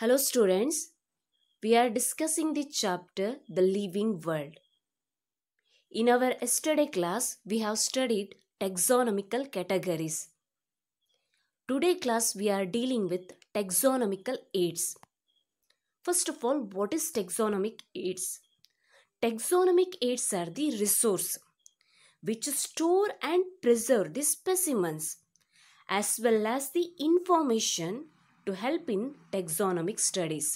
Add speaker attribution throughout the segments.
Speaker 1: Hello students, we are discussing the chapter The Living World. In our yesterday class, we have studied taxonomical categories. Today class, we are dealing with taxonomical aids. First of all, what is taxonomic aids? Taxonomic aids are the resource which store and preserve the specimens as well as the information to help in taxonomic studies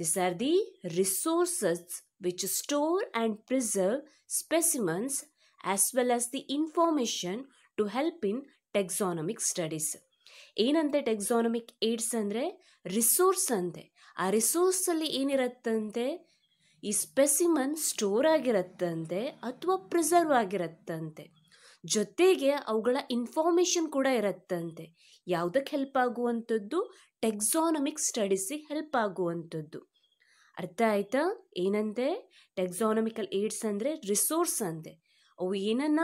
Speaker 1: this are the resources which store and preserve specimens as well as the information to help in taxonomic studies ಏನಂತೆ taxonomic AIDS ಅಂದರೆ resource ಅಂತೆ ಆ ರಿಸೋರ್ಸಲ್ಲಿ ಏನಿರತ್ತಂತೆ ಈ specimen store ಆಗಿರತ್ತಂತೆ ಅಥವಾ preserve ಆಗಿರತ್ತಂತೆ ಜೊತೆಗೆ ಅವುಗಳ information ಕೂಡ ಇರತ್ತಂತೆ ಯಾವುದಕ್ಕೆ ಹೆಲ್ಪ್ ಆಗುವಂಥದ್ದು ಟೆಕ್ಸಾನಮಿಕ್ ಸ್ಟಡೀಸಿಗೆ ಹೆಲ್ಪ್ ಆಗುವಂಥದ್ದು ಅರ್ಥ ಆಯ್ತಾ ಏನಂದೆ ಟೆಕ್ಸಾನಮಿಕಲ್ ಏಡ್ಸ್ ಅಂದರೆ ರಿಸೋರ್ಸ್ ಅಂದೆ ಅವು ಏನನ್ನ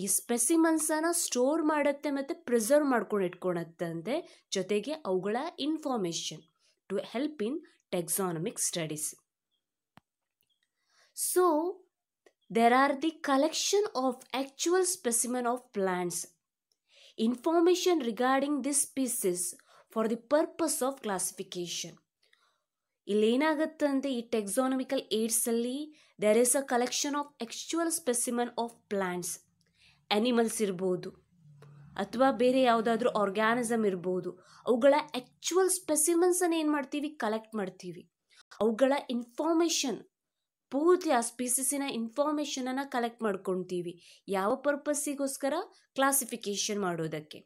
Speaker 1: ಈ ಸ್ಪೆಸಿಮನ್ಸನ್ನು ಸ್ಟೋರ್ ಮಾಡುತ್ತೆ ಮತ್ತು ಪ್ರಿಸರ್ವ್ ಮಾಡ್ಕೊಂಡು ಇಟ್ಕೊಳತ್ತಂತೆ ಜೊತೆಗೆ ಅವುಗಳ information to help in taxonomic studies so there are the collection of actual specimen of plants information regarding this species for the purpose of classification ಇಲ್ಲೇನಾಗುತ್ತೆ ಅಂದರೆ ಈ ಟೆಕ್ಸಾನಮಿಕಲ್ ಏಡ್ಸಲ್ಲಿ there is a collection of actual specimen of plants animals ಇರ್ಬೋದು ಅಥವಾ ಬೇರೆ ಯಾವುದಾದ್ರೂ organism ಇರ್ಬೋದು ಅವುಗಳ ಆ್ಯಕ್ಚುಯಲ್ ಸ್ಪೆಸಿಮನ್ಸನ್ನು ಏನು ಮಾಡ್ತೀವಿ ಕಲೆಕ್ಟ್ ಮಾಡ್ತೀವಿ ಅವುಗಳ ಇನ್ಫಾರ್ಮೇಷನ್ ಪೂರ್ತಿ ಆ ಸ್ಪೀಸಿಸಿನ ಇನ್ಫಾರ್ಮೇಷನನ್ನು ಕಲೆಕ್ಟ್ ಮಾಡ್ಕೊತೀವಿ ಯಾವ ಪರ್ಪಸ್ಸಿಗೋಸ್ಕರ ಕ್ಲಾಸಿಫಿಕೇಶನ್ ಮಾಡೋದಕ್ಕೆ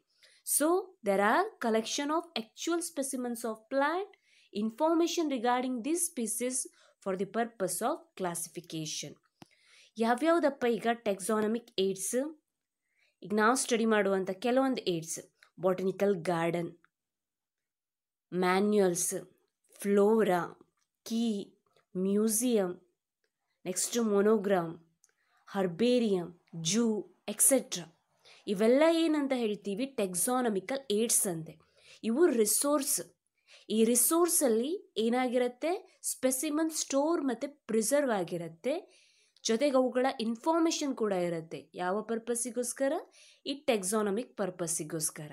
Speaker 1: so there are collection of actual specimens of plant information regarding this species for the purpose of classification ಯಾವ್ಯಾವುದಪ್ಪ ಈಗ ಟೆಕ್ಸಾನಮಿಕ್ ಏಡ್ಸ್ ಈಗ ನಾವು ಸ್ಟಡಿ ಮಾಡುವಂಥ ಕೆಲವೊಂದು aids botanical garden manuals flora key museum next monograph herbarium zoo etcetera ಇವೆಲ್ಲ ಏನಂತ ಹೇಳ್ತೀವಿ taxonomical AIDS ಅಂತೆ ಇವು ರಿಸೋರ್ಸ್ ಈ ರಿಸೋರ್ಸಲ್ಲಿ ಏನಾಗಿರುತ್ತೆ ಸ್ಪೆಸಿಮನ್ ಸ್ಟೋರ್ ಮತ್ತು ಪ್ರಿಸರ್ವ್ ಆಗಿರುತ್ತೆ ಜೊತೆಗೆ ಅವುಗಳ ಇನ್ಫಾರ್ಮೇಷನ್ ಕೂಡ ಇರುತ್ತೆ ಯಾವ ಪರ್ಪಸ್ಸಿಗೋಸ್ಕರ ಈ ಟೆಕ್ಸಾನಮಿಕ್ ಪರ್ಪಸ್ಸಿಗೋಸ್ಕರ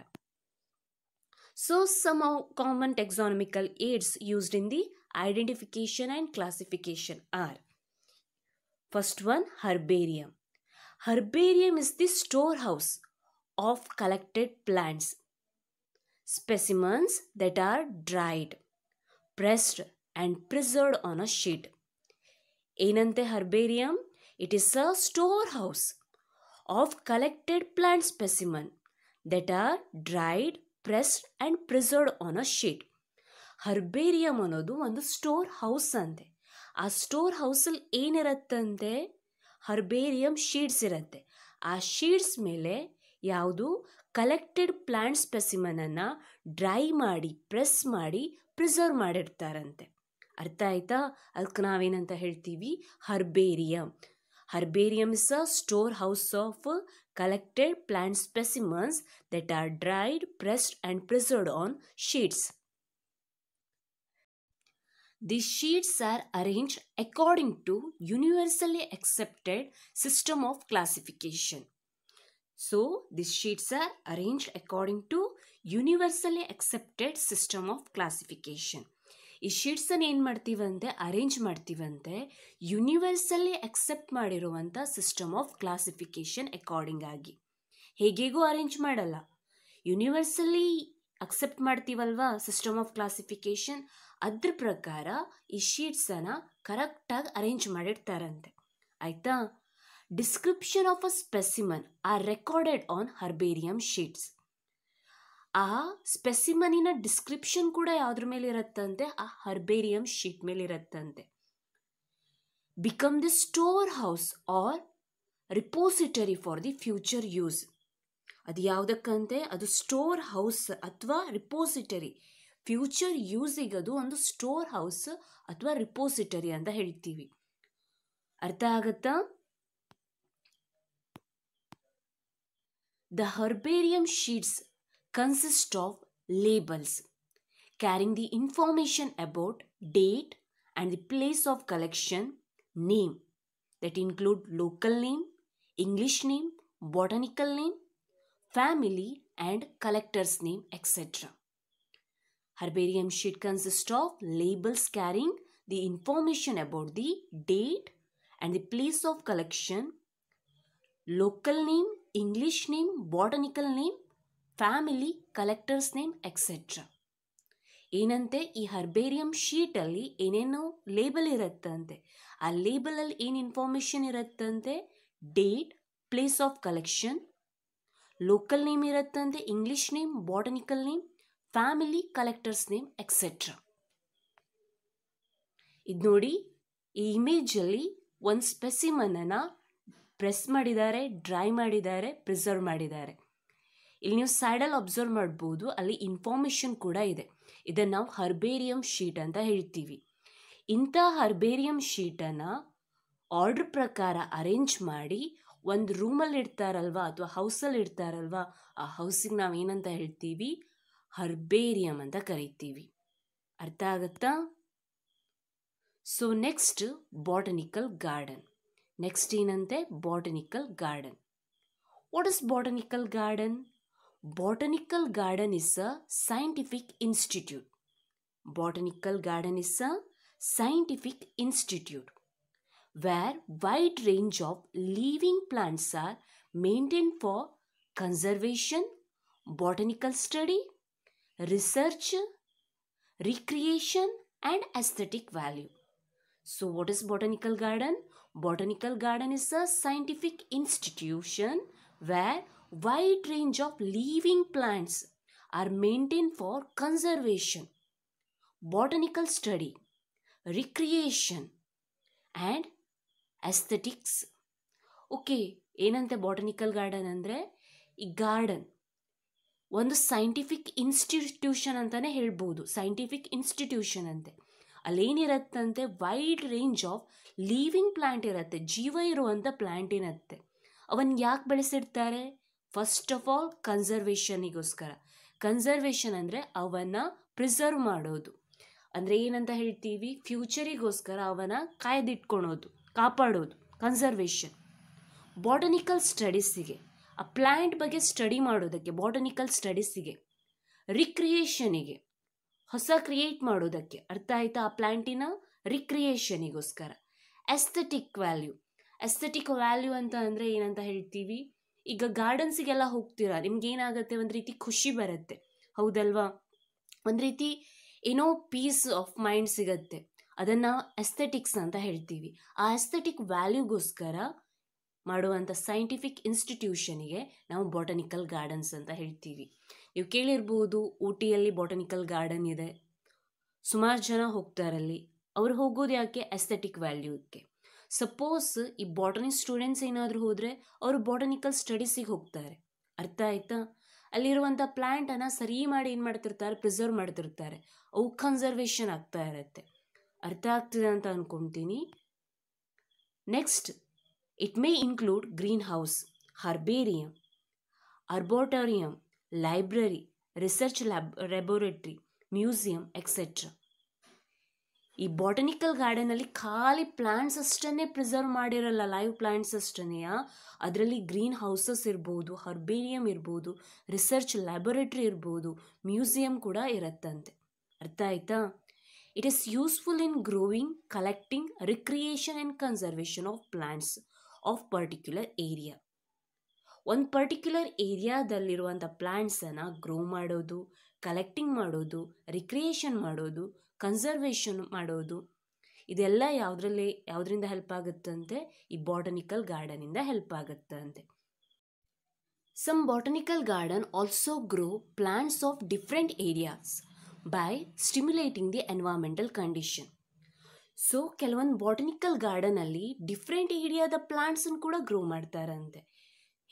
Speaker 1: so some common taxonomical aids used in the identification and classification are First one, herbarium. Herbarium is the storehouse of collected plants, specimens that are dried, pressed, and preserved on a sheet. Enante herbarium, it is a storehouse of collected plant specimen that are dried, pressed and preserved on a sheet. Herbarium ಅನ್ನೋದು ಒಂದು storehouse house ಆ store ಹೌಸಲ್ಲಿ ಏನಿರತ್ತಂದರೆ herbarium sheets ಇರುತ್ತೆ ಆ sheets ಮೇಲೆ ಯಾವುದು collected plant ಸ್ಪೆಸಿಮನನ್ನು ಡ್ರೈ ಮಾಡಿ ಪ್ರೆಸ್ ಮಾಡಿ ಪ್ರಿಸರ್ವ್ ಮಾಡಿರ್ತಾರಂತೆ ಅರ್ಥ ಆಯ್ತಾ ಅದಕ್ಕೆ ನಾವೇನಂತ ಹೇಳ್ತೀವಿ herbarium herbarium is a store house of collected plant specimens that are dried pressed and preserved on sheets this sheets are arrange according to universally accepted system of classification so this sheets are arrange according to universally accepted system of classification ಈ ಶೀಟ್ಸನ್ನು ಏನು ಮಾಡ್ತೀವಂತೆ arrange ಮಾಡ್ತೀವಂತೆ universally accept ಮಾಡಿರುವಂಥ system of classification according ಆಗಿ ಹೇಗೇಗೂ arrange ಮಾಡಲ್ಲ universally accept ಮಾಡ್ತೀವಲ್ವಾ ಸಿಸ್ಟಮ್ ಆಫ್ ಕ್ಲಾಸಿಫಿಕೇಷನ್ ಅದ್ರ ಪ್ರಕಾರ ಈ ಶೀಟ್ಸನ್ನು ಕರೆಕ್ಟಾಗಿ ಅರೇಂಜ್ ಮಾಡಿರ್ತಾರಂತೆ ಆಯಿತಾ description of a specimen are recorded on herbarium sheets ಆ ಸ್ಪೆಸಿಮನಿನ ಡಿಸ್ಕ್ರಿಪ್ಷನ್ ಕೂಡ ಯಾವುದ್ರ ಮೇಲೆ ಇರುತ್ತಂತೆ ಆ ಹರ್ಬೇರಿಯಂ ಶೀಟ್ ಮೇಲೆ ಇರುತ್ತಂತೆ become the store house or repository for the future use ಅದು ಯಾವುದಕ್ಕಂತೆ ಅದು ಸ್ಟೋರ್ ಹೌಸ್ ಅಥವಾ ರಿಪೋಸಿಟರಿ ಫ್ಯೂಚರ್ ಯೂಸಿಗೆ ಅದು ಒಂದು storehouse ಹೌಸ್ repository ರಿಪೋಸಿಟರಿ ಅಂತ ಹೇಳ್ತೀವಿ ಅರ್ಥ ಆಗತ್ತಾ The herbarium sheets consist of labels carrying the information about date and the place of collection, name that include local name, English name, botanical name, family and collector's name etc. Herbarium sheet consists of labels carrying the information about the date and the place of collection, local name, English name, botanical name, name, etc. name, etc. ಏನಂತೆ ಈ herbarium ಶೀಟಲ್ಲಿ ಏನೇನು label ಇರುತ್ತಂತೆ ಆ ಲೇಬಲಲ್ಲಿ ಏನು information ಇರುತ್ತಂತೆ date place of collection local name ಇರುತ್ತಂತೆ English name botanical name family collectors name etcetera ಇದು ನೋಡಿ ಈ ಇಮೇಜಲ್ಲಿ ಒಂದು ಸ್ಪೆಸಿಮನನ್ನು ಪ್ರೆಸ್ ಮಾಡಿದ್ದಾರೆ ಡ್ರೈ ಮಾಡಿದ್ದಾರೆ ಪ್ರಿಸರ್ವ್ ಮಾಡಿದ್ದಾರೆ ಇಲ್ಲಿ ನೀವು ಸೈಡಲ್ಲಿ ಅಬ್ಸರ್ವ್ ಮಾಡ್ಬೋದು ಅಲ್ಲಿ ಇನ್ಫಾರ್ಮೇಷನ್ ಕೂಡ ಇದೆ ಇದನ್ನು ನಾವು ಹರ್ಬೇರಿಯಂ ಶೀಟ್ ಅಂತ ಹೇಳ್ತೀವಿ ಇಂಥ ಹರ್ಬೇರಿಯಂ ಶೀಟನ್ನು ಆರ್ಡ್ರ್ ಪ್ರಕಾರ ಅರೇಂಜ್ ಮಾಡಿ ಒಂದು ರೂಮಲ್ಲಿ ಇಡ್ತಾರಲ್ವಾ ಅಥವಾ ಹೌಸಲ್ಲಿ ಇಡ್ತಾರಲ್ವಾ ಆ ಹೌಸಿಗೆ ನಾವು ಏನಂತ ಹೇಳ್ತೀವಿ ಹರ್ಬೇರಿಯಂ ಅಂತ ಕರಿತೀವಿ ಅರ್ಥ ಆಗುತ್ತಾ so next botanical garden next ಏನಂತೆ botanical garden what is botanical garden botanical garden is a scientific institute botanical garden is a scientific institute where wide range of living plants are maintained for conservation, botanical study research, recreation and aesthetic value. So what is botanical garden? Botanical garden is a scientific institution where wide range of living plants are maintained for conservation, botanical study, recreation and aesthetics. Okay, enante botanical garden andre, ಈ garden. ಒಂದು scientific institution ಅಂತಲೇ ಹೇಳ್ಬೋದು scientific institution ಅಂತೆ ಅಲ್ಲೇನಿರತ್ತಂತೆ wide range of living plant ಇರುತ್ತೆ ಜೀವ ಇರುವಂಥ plant ಇರುತ್ತೆ ಅವನ್ನ ಯಾಕೆ ಬೆಳೆಸಿರ್ತಾರೆ ಫಸ್ಟ್ ಆಫ್ ಆಲ್ ಕನ್ಸರ್ವೇಷನಿಗೋಸ್ಕರ ಕನ್ಸರ್ವೇಷನ್ ಅಂದರೆ ಅವನ್ನ ಪ್ರಿಸರ್ವ್ ಮಾಡೋದು ಅಂದರೆ ಏನಂತ ಹೇಳ್ತೀವಿ ಫ್ಯೂಚರಿಗೋಸ್ಕರ ಅವನ ಕಾಯ್ದಿಟ್ಕೊಳೋದು ಕಾಪಾಡೋದು ಕನ್ಸರ್ವೇಷನ್ ಬಾಟನಿಕಲ್ ಸ್ಟಡೀಸಿಗೆ ಆ ಪ್ಲ್ಯಾಂಟ್ ಬಗ್ಗೆ ಸ್ಟಡಿ ಮಾಡೋದಕ್ಕೆ ಬಾಟನಿಕಲ್ ಸ್ಟಡೀಸಿಗೆ ರಿಕ್ರಿಯೇಷನಿಗೆ ಹೊಸ ಕ್ರಿಯೇಟ್ ಮಾಡೋದಕ್ಕೆ ಅರ್ಥ ಆಯಿತಾ ಆ ಪ್ಲ್ಯಾಂಟಿನ ರಿಕ್ರಿಯೇಷನಿಗೋಸ್ಕರ ಎಸ್ಥೆಟಿಕ್ ವ್ಯಾಲ್ಯೂ ಎಸ್ಥೆಟಿಕ್ ವ್ಯಾಲ್ಯೂ ಅಂತ ಅಂದರೆ ಏನಂತ ಹೇಳ್ತೀವಿ ಈಗ ಗಾರ್ಡನ್ಸಿಗೆಲ್ಲ ಹೋಗ್ತೀರಾ ನಿಮ್ಗೆ ಏನಾಗುತ್ತೆ ಒಂದು ರೀತಿ ಖುಷಿ ಬರುತ್ತೆ ಹೌದಲ್ವಾ ಒಂದು ರೀತಿ ಏನೋ ಪೀಸ್ ಆಫ್ ಮೈಂಡ್ ಸಿಗತ್ತೆ ಅದನ್ನು ಎಸ್ಥೆಟಿಕ್ಸ್ ಅಂತ ಹೇಳ್ತೀವಿ ಆ ಎಸ್ಥೆಟಿಕ್ ವ್ಯಾಲ್ಯೂಗೋಸ್ಕರ ಮಾಡುವಂಥ ಸೈಂಟಿಫಿಕ್ ಇನ್ಸ್ಟಿಟ್ಯೂಷನಿಗೆ ನಾವು ಬಾಟನಿಕಲ್ ಗಾರ್ಡನ್ಸ್ ಅಂತ ಹೇಳ್ತೀವಿ ನೀವು ಕೇಳಿರ್ಬೋದು ಊಟಿಯಲ್ಲಿ ಬಾಟನಿಕಲ್ ಗಾರ್ಡನ್ ಇದೆ ಸುಮಾರು ಜನ ಹೋಗ್ತಾರಲ್ಲಿ ಅವ್ರು ಹೋಗೋದು ಯಾಕೆ ವ್ಯಾಲ್ಯೂ ವ್ಯಾಲ್ಯೂಗೆ ಸಪೋಸ್ ಈ ಬಾಟನಿ ಸ್ಟೂಡೆಂಟ್ಸ್ ಏನಾದರೂ ಹೋದರೆ ಅವರು ಬಾಟನಿಕಲ್ ಸ್ಟಡೀಸಿಗೆ ಹೋಗ್ತಾರೆ ಅರ್ಥ ಆಯ್ತಾ ಅಲ್ಲಿರುವಂಥ ಪ್ಲ್ಯಾಂಟನ್ನು ಸರಿ ಮಾಡಿ ಏನು ಮಾಡ್ತಿರ್ತಾರೆ ಪ್ರಿಸರ್ವ್ ಮಾಡ್ತಿರ್ತಾರೆ ಅವು ಕನ್ಸರ್ವೇಷನ್ ಆಗ್ತಾ ಇರತ್ತೆ ಅರ್ಥ ಆಗ್ತಿದೆ ಅಂತ ಅಂದ್ಕೊತೀನಿ next it may include green house herbarium arboretum, library research lab laboratory, museum etcetera ಈ ಬಾಟನಿಕಲ್ ಗಾರ್ಡನಲ್ಲಿ ಖಾಲಿ ಪ್ಲ್ಯಾಂಟ್ಸ್ ಅಷ್ಟನ್ನೇ ಪ್ರಿಸರ್ವ್ ಮಾಡಿರಲ್ಲ ಲೈವ್ ಪ್ಲ್ಯಾಂಟ್ಸ್ ಅಷ್ಟನ್ನೇ ಅದರಲ್ಲಿ ಗ್ರೀನ್ ಹೌಸಸ್ ಇರ್ಬೋದು ಹರ್ಬೇರಿಯಂ ಇರ್ಬೋದು ರಿಸರ್ಚ್ ಲ್ಯಾಬೊರೇಟ್ರಿ ಇರ್ಬೋದು ಮ್ಯೂಸಿಯಂ ಕೂಡ ಇರುತ್ತಂತೆ ಅರ್ಥ ಆಯ್ತಾ it is useful in growing collecting recreation and conservation of plants of particular area ಒಂದು ಪರ್ಟಿಕ್ಯುಲರ್ ಏರಿಯಾದಲ್ಲಿರುವಂಥ ಪ್ಲ್ಯಾಂಟ್ಸನ್ನು ಗ್ರೋ ಮಾಡೋದು ಕಲೆಕ್ಟಿಂಗ್ ಮಾಡೋದು ರಿಕ್ರಿಯೇಷನ್ ಮಾಡೋದು ಕನ್ಸರ್ವೇಷನ್ ಮಾಡೋದು ಇದೆಲ್ಲ ಯಾವುದ್ರಲ್ಲಿ ಯಾವುದರಿಂದ ಹೆಲ್ಪ್ ಆಗುತ್ತಂತೆ ಈ ಬಾಟನಿಕಲ್ ಗಾರ್ಡನಿಂದ ಹೆಲ್ಪ್ ಆಗುತ್ತಂತೆ some botanical garden also grow plants of different areas by stimulating the environmental condition so ಕೆಲವೊಂದು ಬಾಟನಿಕಲ್ ಗಾರ್ಡನಲ್ಲಿ ಡಿಫ್ರೆಂಟ್ ಏರಿಯಾದ ಪ್ಲಾಂಟ್ಸನ್ನು ಕೂಡ ಗ್ರೋ ಮಾಡ್ತಾರಂತೆ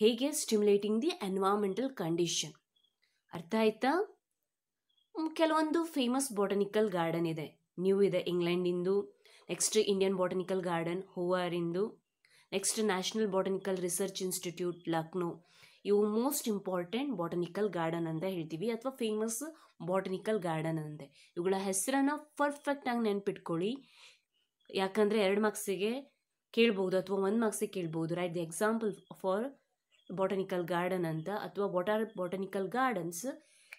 Speaker 1: ಹೇಗೆ ಸ್ಟಿಮ್ಯುಲೇಟಿಂಗ್ ದಿ ಎನ್ವಾರ್ಮೆಂಟಲ್ ಕಂಡೀಷನ್ ಅರ್ಥ ಆಯ್ತಾ ಕೆಲವೊಂದು ಫೇಮಸ್ ಬಾಟನಿಕಲ್ ಗಾರ್ಡನ್ ಇದೆ ನ್ಯೂ ಇದೆ ಇಂಗ್ಲೆಂಡಿಂದು ನೆಕ್ಸ್ಟ್ ಇಂಡಿಯನ್ ಬಾಟನಿಕಲ್ ಗಾರ್ಡನ್ ಹೋವಾರಿಂದು next national botanical research institute Lucknow ಇವು ಮೋಸ್ಟ್ ಇಂಪಾರ್ಟೆಂಟ್ ಬಾಟನಿಕಲ್ ಗಾರ್ಡನ್ ಅಂತ ಹೇಳ್ತೀವಿ ಅಥವಾ ಫೇಮಸ್ ಬಾಟನಿಕಲ್ ಗಾರ್ಡನ್ ಅಂತೆ ಇವುಗಳ ಹೆಸರನ್ನು ಪರ್ಫೆಕ್ಟಾಗಿ ನೆನ್ಪಿಟ್ಕೊಳ್ಳಿ ಯಾಕಂದರೆ ಎರಡು ಮಾರ್ಕ್ಸಿಗೆ ಕೇಳಬಹುದು ಅಥವಾ ಒಂದು ಮಾರ್ಕ್ಸಿಗೆ ಕೇಳಬಹುದು write the example for botanical garden ಅಂತ ಅಥವಾ ಬೊಟಾರ್ botanical gardens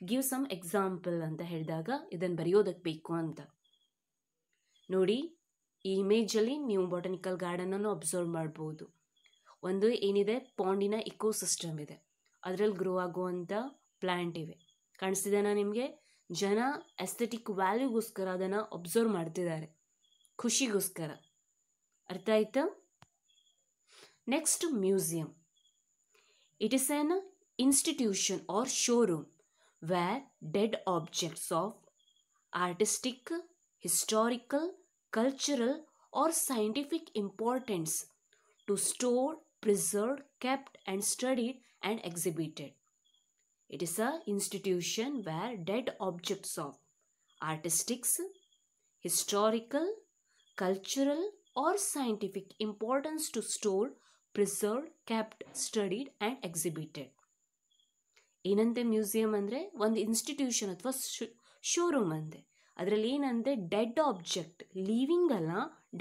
Speaker 1: give some example ಅಂತ ಹೇಳಿದಾಗ ಇದನ್ನು ಬರೆಯೋದಕ್ಕೆ ಬೇಕು ಅಂತ ನೋಡಿ ಈ ಇಮೇಜಲ್ಲಿ ನೀವು ಬಾಟನಿಕಲ್ ಗಾರ್ಡನನ್ನು ಅಬ್ಸರ್ವ್ ಮಾಡ್ಬೋದು ಒಂದು ಏನಿದೆ ಪಾಂಡಿನ ಇಕೋಸಿಸ್ಟಮ್ ಇದೆ ಅದರಲ್ಲಿ ಗ್ರೋ ಆಗುವಂಥ ಪ್ಲ್ಯಾಂಟ್ ಇವೆ ಕಾಣಿಸ್ತಿದೆನಾ ನಿಮಗೆ ಜನ ಎಸ್ಥೆಟಿಕ್ ವ್ಯಾಲ್ಯೂಗೋಸ್ಕರ ಅದನ್ನು ಅಬ್ಸರ್ವ್ ಮಾಡ್ತಿದ್ದಾರೆ ಖುಷಿಗೋಸ್ಕರ ಅರ್ಥ ಆಯಿತಾ next museum it is an institution or showroom where dead objects of artistic, historical, cultural or scientific importance to store, preserve, kept and studied and exhibited. It is a institution where dead objects of artistic, historical, cultural or scientific importance to store preserve kept, studied and exhibited ಏನಂತೆ museum ಅಂದರೆ ಒಂದು institution ಅಥವಾ showroom ಅಂದೆ ಅದರಲ್ಲಿ ಏನಂದರೆ dead object living ಅಲ್ಲ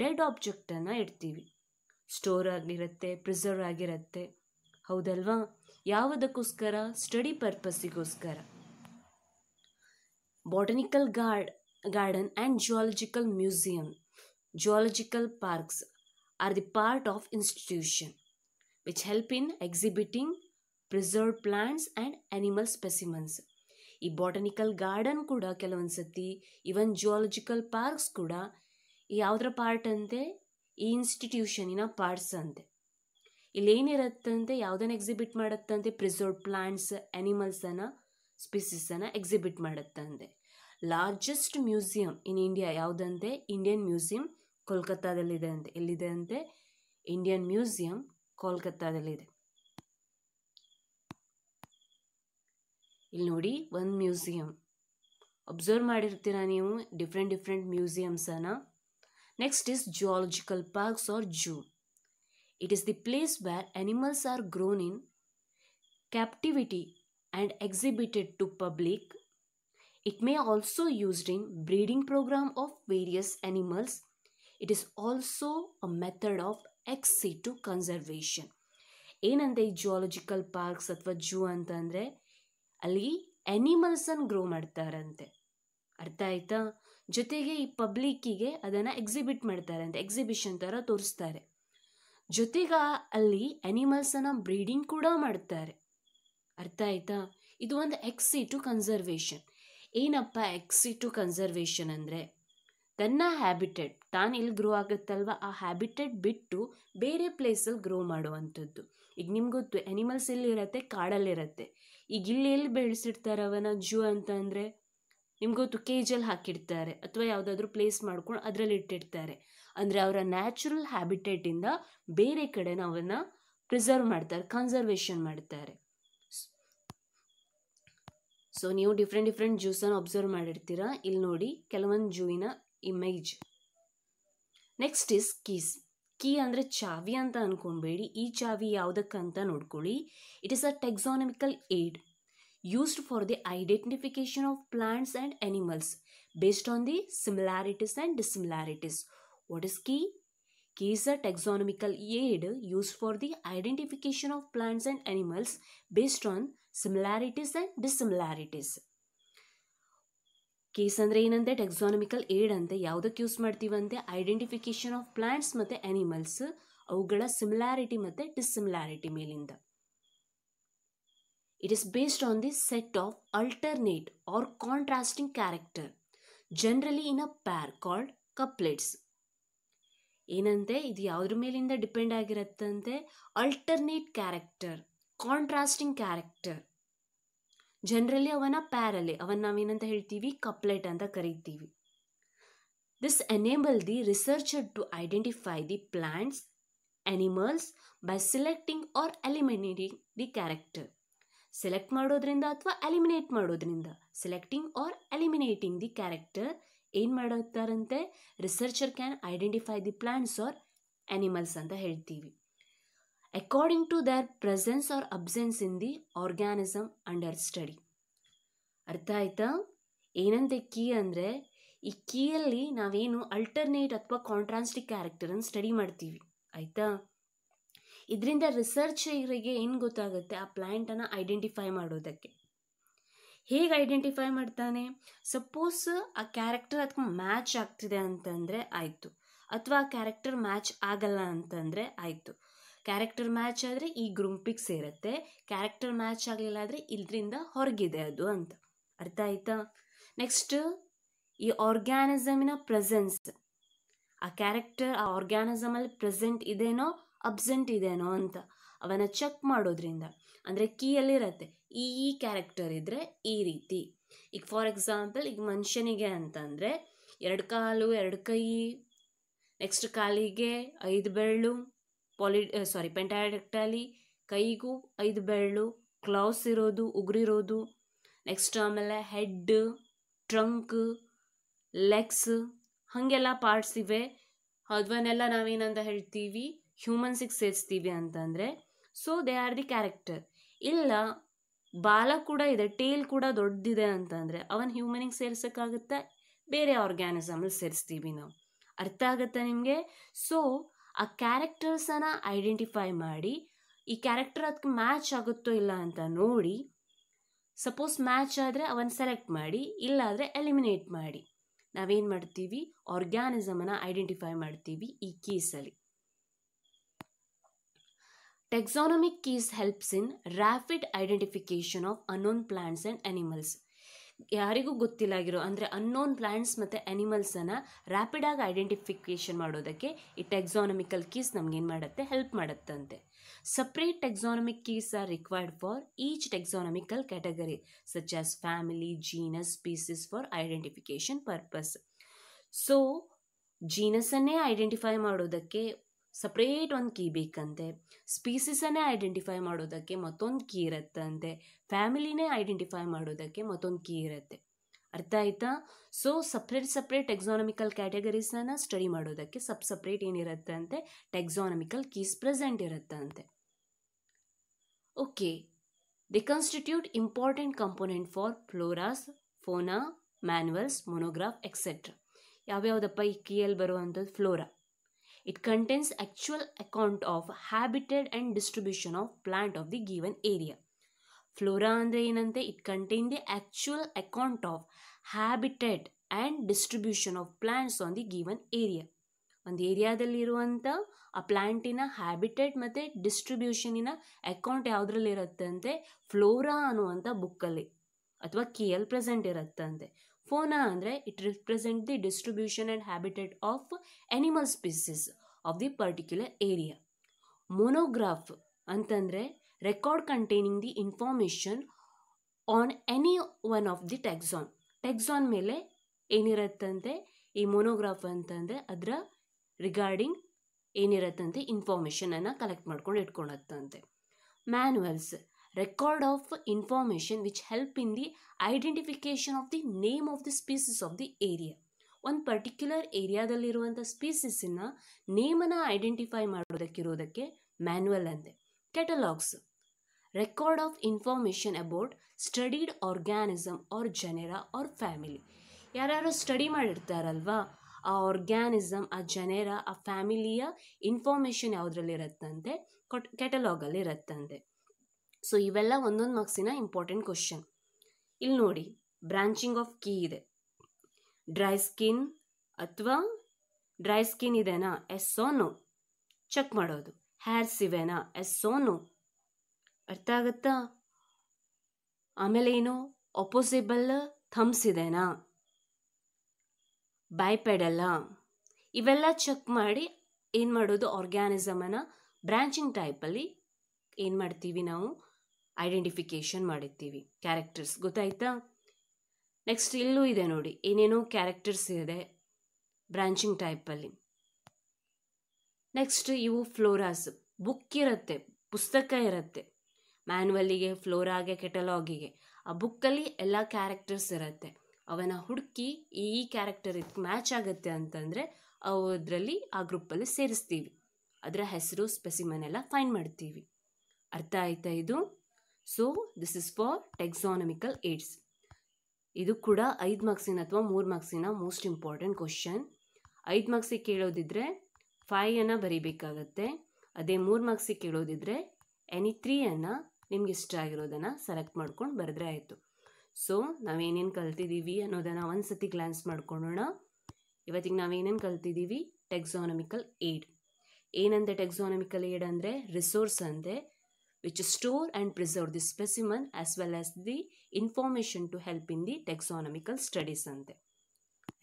Speaker 1: dead ಆಬ್ಜೆಕ್ಟನ್ನು ಇಡ್ತೀವಿ ಸ್ಟೋರ್ ಆಗಿರುತ್ತೆ ಪ್ರಿಸರ್ವ್ ಆಗಿರುತ್ತೆ ಹೌದಲ್ವಾ ಯಾವುದಕ್ಕೋಸ್ಕರ ಸ್ಟಡಿ ಪರ್ಪಸ್ಸಿಗೋಸ್ಕರ ಬಾಟನಿಕಲ್ ಗಾರ್ಡ್ garden and geological museum Geological parks are the part of institution which help in exhibiting preserve plants and animal specimens ಈ ಬಾಟನಿಕಲ್ ಗಾರ್ಡನ್ ಕೂಡ ಕೆಲವೊಂದು ಸತಿ ಇವನ್ ಜಿಯಾಲಜಿಕಲ್ ಪಾರ್ಕ್ಸ್ ಕೂಡ ಯಾವುದರ ಪಾರ್ಟ್ ಅಂತೆ ಈ ಇನ್ಸ್ಟಿಟ್ಯೂಷನಿನ ಪಾರ್ಟ್ಸ್ ಅಂತೆ ಇಲ್ಲೇನಿರತ್ತಂತೆ ಯಾವುದನ್ನು ಎಕ್ಸಿಬಿಟ್ ಮಾಡತ್ತಂತೆ ಪ್ರಿಸರ್ವ್ ಪ್ಲಾಂಟ್ಸ್ ಅನಿಮಲ್ಸನ್ನು ಸ್ಪೀಸೀಸನ್ನು ಎಕ್ಸಿಬಿಟ್ ಮಾಡುತ್ತಂತೆ ಲಾರ್ಜೆಸ್ಟ್ ಮ್ಯೂಸಿಯಂ ಇನ್ ಇಂಡಿಯಾ ಯಾವುದಂತೆ ಇಂಡಿಯನ್ ಮ್ಯೂಸಿಯಂ ಕೋಲ್ಕತ್ತಾದಲ್ಲಿದೆ ಅಂತೆ ಎಲ್ಲಿದೆ ಅಂತೆ ಇಂಡಿಯನ್ ಮ್ಯೂಸಿಯಂ ಕೋಲ್ಕತ್ತಾದಲ್ಲಿದೆ ಇಲ್ಲಿ ನೋಡಿ ಒಂದು ಮ್ಯೂಸಿಯಂ ಅಬ್ಸರ್ವ್ ಮಾಡಿರ್ತೀರಾ ನೀವು ಡಿಫ್ರೆಂಟ್ ಡಿಫ್ರೆಂಟ್ ಮ್ಯೂಸಿಯಮ್ಸನ್ನು next is geological parks or zoo it is the place where animals are grown in captivity and exhibited to public it may also used in breeding programme of various animals it is also a method of ex situ conservation ಏನಂದರೆ ಈ ಜೂಲಜಿಕಲ್ parks ಅಥವಾ zoo ಅಂತಂದರೆ ಅಲ್ಲಿ ಅನಿಮಲ್ಸನ್ನು grow ಮಾಡ್ತಾರಂತೆ ಅರ್ಥ ಆಯ್ತಾ ಜೊತೆಗೆ ಈ ಪಬ್ಲಿಕ್ಕಿಗೆ ಅದನ್ನು ಎಕ್ಸಿಬಿಟ್ ಮಾಡ್ತಾರಂತೆ ಎಕ್ಸಿಬಿಷನ್ ಥರ ತೋರಿಸ್ತಾರೆ ಜೊತೆಗೆ ಅಲ್ಲಿ ಅನಿಮಲ್ಸನ್ನು ಬ್ರೀಡಿಂಗ್ ಕೂಡ ಮಾಡ್ತಾರೆ ಅರ್ಥ ಆಯ್ತಾ ಇದು ಒಂದು ಎಕ್ಸಿ ಟು ಕನ್ಸರ್ವೇಷನ್ ಏನಪ್ಪ ಎಕ್ಸಿ ಟು ಕನ್ಸರ್ವೇಷನ್ ಅಂದರೆ ತನ್ನ ಹ್ಯಾಬಿಟೆಡ್ ತಾನು ಇಲ್ಲಿ ಗ್ರೋ ಆಗುತ್ತಲ್ವ ಆ ಹ್ಯಾಬಿಟೆಟ್ ಬಿಟ್ಟು ಬೇರೆ ಪ್ಲೇಸಲ್ಲಿ ಗ್ರೋ ಮಾಡುವಂಥದ್ದು ಈಗ ನಿಮ್ಗೆ ಗೊತ್ತು ಅನಿಮಲ್ಸ್ ಎಲ್ಲಿರತ್ತೆ ಕಾಡಲ್ಲಿರತ್ತೆ ಈಗ ಇಲ್ಲಿ ಎಲ್ಲಿ ಬೆಳೆಸಿರ್ತಾರೆ ಅವನ ಜೂ ಅಂತಂದರೆ ನಿಮ್ಗೆ ಗೊತ್ತು ಕೇಜಲ್ಲಿ ಹಾಕಿರ್ತಾರೆ ಅಥವಾ ಯಾವುದಾದ್ರೂ ಪ್ಲೇಸ್ ಮಾಡ್ಕೊಂಡು ಅದರಲ್ಲಿ ಇಟ್ಟಿರ್ತಾರೆ ಅಂದರೆ ಅವರ ನ್ಯಾಚುರಲ್ ಹ್ಯಾಬಿಟೇಟಿಂದ ಬೇರೆ ಕಡೆ ಅವನ್ನ ಪ್ರಿಸರ್ವ್ ಮಾಡ್ತಾರೆ ಕನ್ಸರ್ವೇಷನ್ ಮಾಡ್ತಾರೆ ಸೊ ನೀವು ಡಿಫ್ರೆಂಟ್ ಡಿಫ್ರೆಂಟ್ ಜ್ಯೂಸನ್ನು ಅಬ್ಸರ್ವ್ ಮಾಡಿರ್ತೀರಾ ಇಲ್ಲಿ ನೋಡಿ ಕೆಲವೊಂದು ಜೂವಿನ image next is keys key ಅಂದರೆ ಚಾವಿ ಅಂತ ಅಂದ್ಕೊಬೇಡಿ ಈ ಚಾವಿ ಯಾವುದಕ್ಕಂತ ನೋಡ್ಕೊಳ್ಳಿ it is a taxonomical aid used for the identification of plants and animals based on the similarities and dissimilarities what is key key is a taxonomical aid used for the identification of plants and animals based on similarities and dissimilarities keys ಅಂದರೆ ಏನಂದರೆ taxonomical aid ಅಂತೆ ಯಾವುದಕ್ಕೆ use ಮಾಡ್ತೀವಂತೆ identification of plants ಮತ್ತು animals ಅವುಗಳ similarity ಮತ್ತು dissimilarity ಮೇಲಿಂದ it is based on the set of alternate or contrasting character generally in a pair called couplets ಏನಂತೆ ಇದು ಯಾವುದ್ರ ಮೇಲಿಂದ ಡಿಪೆಂಡ್ ಆಗಿರತ್ತಂತೆ alternate character contrasting character generally ಅವನ ಪ್ಯಾರಲೆ ಅವನ್ನ ನಾವೇನಂತ ಹೇಳ್ತೀವಿ ಕಪ್ಲೆಟ್ ಅಂತ ಕರೀತೀವಿ this enable the researcher to identify the plants animals by selecting or eliminating the character select ಮಾಡೋದ್ರಿಂದ ಅಥವಾ ಎಲಿಮಿನೇಟ್ ಮಾಡೋದ್ರಿಂದ selecting or eliminating the character ಏನು ಮಾಡುತ್ತಾರಂತೆ researcher can identify the plants or animals ಅಂತ ಹೇಳ್ತೀವಿ according to their presence or absence in the organism under study ಅರ್ಥ ಆಯ್ತಾ ಏನಂತೆ ಕೀ ಅಂದರೆ ಈ ಕೀಯಲ್ಲಿ ನಾವೇನು ಅಲ್ಟರ್ನೇಟ್ ಅಥವಾ ಕಾಂಟ್ರಾನ್ಸ್ಟಿಕ್ ಕ್ಯಾರೆಕ್ಟರನ್ನು ಸ್ಟಡಿ ಮಾಡ್ತೀವಿ ಆಯಿತಾ ಇದರಿಂದ ರಿಸರ್ಚರಿಗೆ ಏನು ಗೊತ್ತಾಗುತ್ತೆ ಆ ಪ್ಲ್ಯಾಂಟನ್ನು ಐಡೆಂಟಿಫೈ ಮಾಡೋದಕ್ಕೆ ಹೇಗೆ ಐಡೆಂಟಿಫೈ ಮಾಡ್ತಾನೆ ಸಪೋಸ್ ಆ ಕ್ಯಾರೆಕ್ಟರ್ ಅದಕ್ಕೆ ಮ್ಯಾಚ್ ಆಗ್ತಿದೆ ಅಂತಂದರೆ ಆಯಿತು ಅಥವಾ ಆ ಕ್ಯಾರೆಕ್ಟರ್ ಮ್ಯಾಚ್ ಆಗಲ್ಲ ಅಂತಂದರೆ ಆಯಿತು ಕ್ಯಾರೆಕ್ಟರ್ ಮ್ಯಾಚ್ ಆದರೆ ಈ ಗ್ರೂಪಿಗೆ ಸೇರುತ್ತೆ ಕ್ಯಾರೆಕ್ಟರ್ ಮ್ಯಾಚ್ ಆಗಲಿಲ್ಲ ಆದರೆ ಇದರಿಂದ ಹೊರಗಿದೆ ಅದು ಅಂತ ಅರ್ಥ ಆಯ್ತಾ ನೆಕ್ಸ್ಟ್ ಈ ಆರ್ಗ್ಯಾನಿಸಮಿನ ಪ್ರೆಸೆನ್ಸ್ ಆ ಕ್ಯಾರೆಕ್ಟರ್ ಆ ಆರ್ಗ್ಯಾನಿಸಮಲ್ಲಿ ಪ್ರೆಸೆಂಟ್ ಇದೇನೋ ಅಬ್ಸೆಂಟ್ ಇದೇನೋ ಅಂತ ಅವನ್ನ ಚೆಕ್ ಮಾಡೋದ್ರಿಂದ ಅಂದರೆ ಕೀಯಲ್ಲಿರತ್ತೆ ಈ ಈ ಕ್ಯಾರೆಕ್ಟರ್ ಇದ್ದರೆ ಈ ರೀತಿ ಈಗ ಫಾರ್ ಎಕ್ಸಾಂಪಲ್ ಈಗ ಮನುಷ್ಯನಿಗೆ ಅಂತಂದರೆ ಎರಡು ಕಾಲು ಎರಡು ಕೈ ನೆಕ್ಸ್ಟ್ ಕಾಲಿಗೆ ಐದು ಬೆರಳು ಪಾಲಿ ಸಾರಿ ಪೆಂಟಾಡಕ್ಟಾಲಿ ಕೈಗೂ ಐದು ಬೆರಳು ಕ್ಲೌಸ್ ಇರೋದು ಉಗುರಿರೋದು ನೆಕ್ಸ್ಟ್ ಆಮೇಲೆ ಹೆಡ್ ಟ್ರಂಕ್ ಲೆಗ್ಸ್ ಹಾಗೆಲ್ಲ ಪಾರ್ಟ್ಸ್ ಇವೆ ಅದನ್ನೆಲ್ಲ ನಾವೇನಂತ ಹೇಳ್ತೀವಿ ಹ್ಯೂಮನ್ಸಿಗೆ ಸೇರಿಸ್ತೀವಿ ಅಂತಂದರೆ so they are the character ಇಲ್ಲ ಬಾಲ ಕೂಡ ಇದೆ ಟೇಲ್ ಕೂಡ ದೊಡ್ಡದಿದೆ ಅಂತಂದರೆ ಅವನ್ ಹ್ಯೂಮನಿಗೆ ಸೇರ್ಸೋಕ್ಕಾಗುತ್ತೆ ಬೇರೆ ಆರ್ಗ್ಯಾನಿಸಮಲ್ಲಿ ಸೇರಿಸ್ತೀವಿ ನಾವು ಅರ್ಥ ಆಗುತ್ತೆ ನಿಮಗೆ ಸೊ ಆ ಕ್ಯಾರೆಕ್ಟರ್ಸನ್ನು ಐಡೆಂಟಿಫೈ ಮಾಡಿ ಈ ಕ್ಯಾರೆಕ್ಟರ್ ಅದಕ್ಕೆ ಮ್ಯಾಚ್ ಆಗುತ್ತೋ ಇಲ್ಲ ಅಂತ ನೋಡಿ ಸಪೋಸ್ ಮ್ಯಾಚ್ ಆದರೆ ಅವನ್ನ ಸೆಲೆಕ್ಟ್ ಮಾಡಿ ಇಲ್ಲಾದರೆ ಎಲಿಮಿನೇಟ್ ಮಾಡಿ ನಾವೇನು ಮಾಡ್ತೀವಿ ಆರ್ಗ್ಯಾನಿಸಮನ್ನು ಐಡೆಂಟಿಫೈ ಮಾಡ್ತೀವಿ ಈ ಕೀಸಲ್ಲಿ taxonomic keys helps in rapid identification of unknown plants and animals ಯಾರಿಗೂ ಗೊತ್ತಿಲ್ಲಾಗಿರೋ ಅಂದರೆ ಅನ್ನೋನ್ ಪ್ಲ್ಯಾಂಟ್ಸ್ ಮತ್ತು ಆ್ಯನಿಮಲ್ಸನ್ನು ರ್ಯಾಪಿಡಾಗಿ ಐಡೆಂಟಿಫಿಕೇಷನ್ ಮಾಡೋದಕ್ಕೆ ಈ ಟೆಕ್ಸಾನಮಿಕಲ್ ಕೀಸ್ ಏನು ಮಾಡುತ್ತೆ ಹೆಲ್ಪ್ ಮಾಡುತ್ತಂತೆ separate taxonomic keys are required for each taxonomical category such as family genus species for identification purpose so ಜೀನಸನ್ನೇ ಐಡೆಂಟಿಫೈ ಮಾಡೋದಕ್ಕೆ ಸಪ್ರೇಟ್ ಒಂದು ಕೀ ಬೇಕಂತೆ ಸ್ಪೀಸಿಸನ್ನೇ ಐಡೆಂಟಿಫೈ ಮಾಡೋದಕ್ಕೆ ಮತ್ತೊಂದು ಕೀ ಇರುತ್ತಂತೆ ಫ್ಯಾಮಿಲಿನೇ ಐಡೆಂಟಿಫೈ ಮಾಡೋದಕ್ಕೆ ಮತ್ತೊಂದು ಕೀ ಇರುತ್ತೆ ಅರ್ಥ ಆಯ್ತಾ ಸೊ ಸಪ್ರೇಟ್ ಸಪ್ರೇಟ್ ಟೆಕ್ಸಾನಮಿಕಲ್ ಕ್ಯಾಟಗರೀಸನ್ನು ಸ್ಟಡಿ ಮಾಡೋದಕ್ಕೆ ಸಪ್ ಸಪ್ರೇಟ್ ಏನಿರುತ್ತೆ ಅಂತೆ ಟೆಕ್ಸಾನಮಿಕಲ್ ಕೀಸ್ ಪ್ರೆಸೆಂಟ್ ಇರುತ್ತಂತೆ okay the constitute important component for floras fauna manuals monograph etcetera ಯಾವ್ಯಾವುದಪ್ಪ ಈ ಕೀಯಲ್ಲಿ ಬರುವಂಥದ್ದು flora it contains actual account of habitat and distribution of plant of the given area flora ಅಂದರೆ ಏನಂತೆ it contain the actual account of habitat and distribution of plants on the given area ಒಂದು ಏರಿಯಾದಲ್ಲಿರುವಂಥ ಆ ಪ್ಲ್ಯಾಂಟಿನ habitat ಮತ್ತು ಡಿಸ್ಟ್ರಿಬ್ಯೂಷನಿನ account ಯಾವುದ್ರಲ್ಲಿರುತ್ತೆ ಅಂತೆ flora ಅನ್ನುವಂಥ ಬುಕ್ಕಲ್ಲಿ ಅಥವಾ ಕೆ ಎಲ್ ಪ್ರೆಸೆಂಟ್ ಇರುತ್ತಂತೆ ಫೋನಾ ಅಂದರೆ it represent the distribution and habitat of animal species of the particular area monograph ಅಂತಂದರೆ record containing the information on any one of the taxon taxon ಮೇಲೆ ಏನಿರತ್ತಂತೆ ಈ ಮೊನೋಗ್ರಾಫ್ ಅಂತಂದರೆ ಅದರ ರಿಗಾರ್ಡಿಂಗ್ ಏನಿರತ್ತಂತೆ ಇನ್ಫಾರ್ಮೇಷನನ್ನು ಕಲೆಕ್ಟ್ ಮಾಡ್ಕೊಂಡು ಇಟ್ಕೊಳತ್ತಂತೆ manuals record of information which help in the identification of the name of the species of the area ಒಂದು particular ಏರಿಯಾದಲ್ಲಿರುವಂಥ ಸ್ಪೀಸಿಸನ್ನ ನೇಮನ್ನು ಐಡೆಂಟಿಫೈ ಮಾಡೋದಕ್ಕಿರೋದಕ್ಕೆ ಮ್ಯಾನ್ಯುವಲ್ ಅಂತೆ catalogues record of information about studied organism or genera or family ಯಾರ್ಯಾರು study ಮಾಡಿರ್ತಾರಲ್ವಾ ಆ organism ಆ ಜನರ ಆ ಫ್ಯಾಮಿಲಿಯ ಇನ್ಫಾರ್ಮೇಷನ್ ಯಾವುದ್ರಲ್ಲಿ ಇರುತ್ತಂತೆ ಕೊಟ್ ಕೆಟಲಾಗಲ್ಲಿ ಇರುತ್ತಂತೆ ಸೊ ಇವೆಲ್ಲ ಒಂದೊಂದು ಮಾರ್ಕ್ಸಿನ ಇಂಪಾರ್ಟೆಂಟ್ ಕ್ವಶನ್ ಇಲ್ಲಿ ನೋಡಿ ಬ್ರಾಂಚಿಂಗ್ ಆಫ್ ಕೀ ಇದೆ ಡ್ರೈ ಸ್ಕಿನ್ ಅಥವಾ ಡ್ರೈ ಸ್ಕಿನ್ ಇದೆನಾ ಎಸ್ಸೋನು ಚೆಕ್ ಮಾಡೋದು ಹ್ಯಾರ್ಸ್ ಇವೆನಾ ಎಸ್ಸೋನು ಅರ್ಥ ಆಗತ್ತಾ ಆಮೇಲೆ ಏನು ಅಪೋಸಿಬಲ್ ಥಮ್ಸ್ ಇದೆನಾ ಬೈಪೆಡಲ್ಲ ಇವೆಲ್ಲ ಚೆಕ್ ಮಾಡಿ ಏನು ಮಾಡೋದು ಆರ್ಗ್ಯಾನಿಸಮನ್ನು ಬ್ರ್ಯಾಂಚಿಂಗ್ ಟೈಪಲ್ಲಿ ಏನು ಮಾಡ್ತೀವಿ ನಾವು ಐಡೆಂಟಿಫಿಕೇಷನ್ ಮಾಡಿರ್ತೀವಿ ಕ್ಯಾರೆಕ್ಟರ್ಸ್ ಗೊತ್ತಾಯ್ತಾ ನೆಕ್ಸ್ಟ್ ಇಲ್ಲೂ ಇದೆ ನೋಡಿ ಏನೇನೋ ಕ್ಯಾರೆಕ್ಟರ್ಸ್ ಇದೆ ಬ್ರಾಂಚಿಂಗ್ ಟೈಪಲ್ಲಿ ನೆಕ್ಸ್ಟ್ ಇವು ಫ್ಲೋರಾಸ್ ಬುಕ್ ಇರುತ್ತೆ ಪುಸ್ತಕ ಇರುತ್ತೆ ಮ್ಯಾನ್ವಲಿಗೆ ಫ್ಲೋರಾಗೆ ಕೆಟಲಾಗಿಗೆ ಆ ಬುಕ್ಕಲ್ಲಿ ಎಲ್ಲ ಕ್ಯಾರೆಕ್ಟರ್ಸ್ ಇರುತ್ತೆ ಅವನ ಹುಡುಕಿ ಈ ಕ್ಯಾರೆಕ್ಟರ್ ಇದಕ್ಕೆ ಮ್ಯಾಚ್ ಆಗುತ್ತೆ ಅಂತಂದರೆ ಅದರಲ್ಲಿ ಆ ಗ್ರೂಪಲ್ಲಿ ಸೇರಿಸ್ತೀವಿ ಅದರ ಹೆಸರು ಸ್ಪೆಸಿಮನ್ ಎಲ್ಲ ಫೈನ್ ಮಾಡ್ತೀವಿ ಅರ್ಥ ಆಯ್ತಾ ಇದು so this is for taxonomical aids ಇದು ಕೂಡ ಐದು ಮಾರ್ಕ್ಸಿನ ಅಥವಾ ಮೂರು ಮಾರ್ಕ್ಸಿನ ಮೋಸ್ಟ್ ಇಂಪಾರ್ಟೆಂಟ್ ಕ್ವಶನ್ ಐದು ಮಾರ್ಕ್ಸಿಗೆ ಕೇಳೋದಿದ್ರೆ ಫೈಯನ್ನು ಬರೀಬೇಕಾಗತ್ತೆ ಅದೇ ಮೂರು ಮಾರ್ಕ್ಸಿಗೆ ಕೇಳೋದಿದ್ರೆ ಎನಿ ತ್ರೀಯನ್ನು ನಿಮ್ಗೆ ಇಷ್ಟ ಆಗಿರೋದನ್ನು ಸೆಲೆಕ್ಟ್ ಮಾಡ್ಕೊಂಡು ಬರೆದ್ರೆ ಆಯಿತು ಸೊ ನಾವೇನೇನು ಕಲ್ತಿದ್ದೀವಿ ಅನ್ನೋದನ್ನು ಒಂದು ಸತಿ ಮಾಡ್ಕೊಳ್ಳೋಣ ಇವತ್ತಿಗೆ ನಾವೇನೇನು ಕಲ್ತಿದ್ದೀವಿ ಟೆಕ್ಸಾನಮಿಕಲ್ ಏಡ್ ಏನಂದರೆ ಟೆಕ್ಸಾನಮಿಕಲ್ ಏಡ್ ಅಂದರೆ ರಿಸೋರ್ಸ್ ಅಂದರೆ which store and preserve the specimen as well as the information to help in the taxonomical studies ಅಂತೆ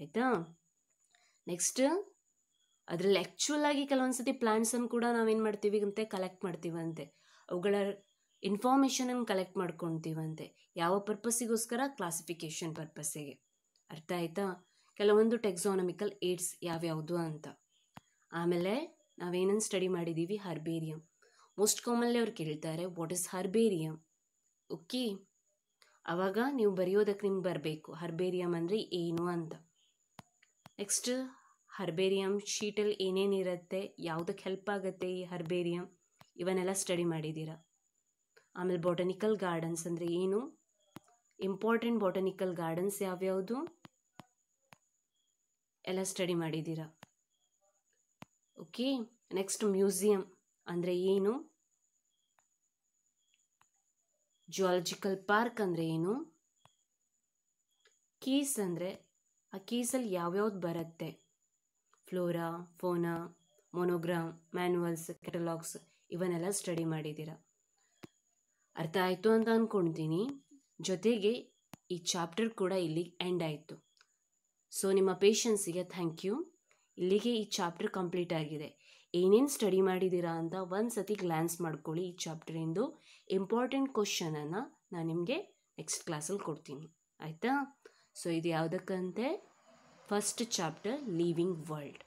Speaker 1: ಆಯಿತಾ ನೆಕ್ಸ್ಟ್ ಅದರಲ್ಲಿ ಆ್ಯಕ್ಚುಲ್ ಆಗಿ ಕೆಲವೊಂದ್ಸತಿ ಪ್ಲಾಂಟ್ಸನ್ನು ಕೂಡ ನಾವೇನು ಮಾಡ್ತೀವಿ ಅಂತೆ ಕಲೆಕ್ಟ್ ಮಾಡ್ತೀವಂತೆ ಅವುಗಳ ಇನ್ಫಾರ್ಮೇಷನನ್ನು ಕಲೆಕ್ಟ್ ಮಾಡ್ಕೊತೀವಂತೆ ಯಾವ ಪರ್ಪಸ್ಸಿಗೋಸ್ಕರ ಕ್ಲಾಸಿಫಿಕೇಷನ್ ಪರ್ಪಸ್ಸಿಗೆ ಅರ್ಥ ಆಯ್ತಾ ಕೆಲವೊಂದು ಟೆಕ್ಸಾನಮಿಕಲ್ ಏಡ್ಸ್ ಯಾವ್ಯಾವುದು ಅಂತ ಆಮೇಲೆ ನಾವೇನನ್ನು ಸ್ಟಡಿ ಮಾಡಿದ್ದೀವಿ ಹರ್ಬೇರಿಯಂ ಮೋಸ್ಟ್ ಕಾಮನ್ಲಿ ಅವ್ರು ಕೇಳ್ತಾರೆ ವಾಟ್ ಇಸ್ ಹರ್ಬೇರಿಯಂ ಓಕೆ ಆವಾಗ ನೀವು ಬರೆಯೋದಕ್ಕೆ ನಿಮ್ಗೆ ಬರಬೇಕು ಹರ್ಬೇರಿಯಂ ಅಂದರೆ ಏನು ಅಂತ ನೆಕ್ಸ್ಟ್ ಹರ್ಬೇರಿಯಂ ಶೀಟಲ್ಲಿ ಏನೇನಿರುತ್ತೆ ಯಾವುದಕ್ಕೆ ಹೆಲ್ಪ್ ಆಗುತ್ತೆ ಈ ಹರ್ಬೇರಿಯಂ ಇವನ್ನೆಲ್ಲ ಸ್ಟಡಿ ಮಾಡಿದ್ದೀರ ಆಮೇಲೆ ಬಾಟನಿಕಲ್ ಗಾರ್ಡನ್ಸ್ ಅಂದರೆ ಏನು ಇಂಪಾರ್ಟೆಂಟ್ ಬಾಟನಿಕಲ್ ಗಾರ್ಡನ್ಸ್ ಯಾವ್ಯಾವುದು ಎಲ್ಲ ಸ್ಟಡಿ ಮಾಡಿದ್ದೀರಾ ಓಕೆ ನೆಕ್ಸ್ಟ್ ಮ್ಯೂಸಿಯಮ್ ಅಂದರೆ ಏನು ಜುವಾಲಜಿಕಲ್ ಪಾರ್ಕ್ ಅಂದರೆ ಏನು ಕೀಸ್ ಅಂದರೆ ಆ ಕೀಸಲ್ಲಿ ಯಾವ್ಯಾವ್ದು ಬರುತ್ತೆ ಫ್ಲೋರಾ ಫೋನಾ ಮೊನೋಗ್ರಾಮ್ ಮ್ಯಾನ್ಯುವಲ್ಸ್ ಕೆಟಲಾಗ್ಸ್ ಇವನ್ನೆಲ್ಲ ಸ್ಟಡಿ ಮಾಡಿದ್ದೀರ ಅರ್ಥ ಆಯಿತು ಅಂತ ಅಂದ್ಕೊಂಡಿದ್ದೀನಿ ಜೊತೆಗೆ ಈ ಚಾಪ್ಟರ್ ಕೂಡ ಇಲ್ಲಿಗೆ ಎಂಡ್ ಆಯಿತು ಸೊ ನಿಮ್ಮ ಪೇಷನ್ಸಿಗೆ ಥ್ಯಾಂಕ್ ಯು ಇಲ್ಲಿಗೆ ಈ ಚಾಪ್ಟರ್ ಕಂಪ್ಲೀಟ್ ಆಗಿದೆ ಏನೇನು ಸ್ಟಡಿ ಮಾಡಿದ್ದೀರಾ ಅಂತ ಒಂದು ಸತಿ ಗ್ಲ್ಯಾನ್ಸ್ ಮಾಡ್ಕೊಳ್ಳಿ ಈ ಚಾಪ್ಟರಿಂದು ಇಂಪಾರ್ಟೆಂಟ್ ಕ್ವಶನನ್ನು ನಾನು ನಿಮಗೆ ನೆಕ್ಸ್ಟ್ ಕ್ಲಾಸಲ್ಲಿ ಕೊಡ್ತೀನಿ ಆಯಿತಾ ಸೊ ಇದು ಯಾವುದಕ್ಕಂತೆ ಫಸ್ಟ್ ಚಾಪ್ಟರ್ ಲಿವಿಂಗ್ ವರ್ಲ್ಡ್